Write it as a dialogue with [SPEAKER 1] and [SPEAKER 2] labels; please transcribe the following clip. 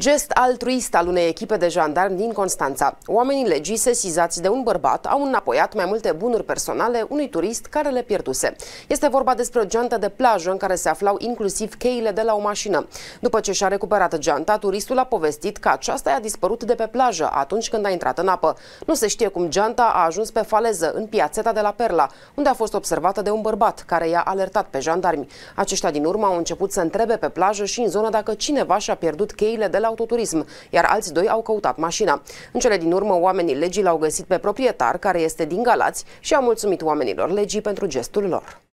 [SPEAKER 1] Gest altruist al unei echipe de jandarmi din Constanța. Oamenii legii sesizați de un bărbat au înapoiat mai multe bunuri personale unui turist care le pierduse. Este vorba despre o geantă de plajă în care se aflau inclusiv cheile de la o mașină. După ce și-a recuperat geanta, turistul a povestit că aceasta i-a dispărut de pe plajă atunci când a intrat în apă. Nu se știe cum geanta a ajuns pe faleză în piațeta de la Perla, unde a fost observată de un bărbat care i-a alertat pe jandarmi. Aceștia din urmă au început să întrebe pe plajă și în zonă dacă cineva și-a pierdut cheile de la autoturism, iar alți doi au căutat mașina. În cele din urmă, oamenii legii l-au găsit pe proprietar, care este din Galați, și a mulțumit oamenilor legii pentru gestul lor.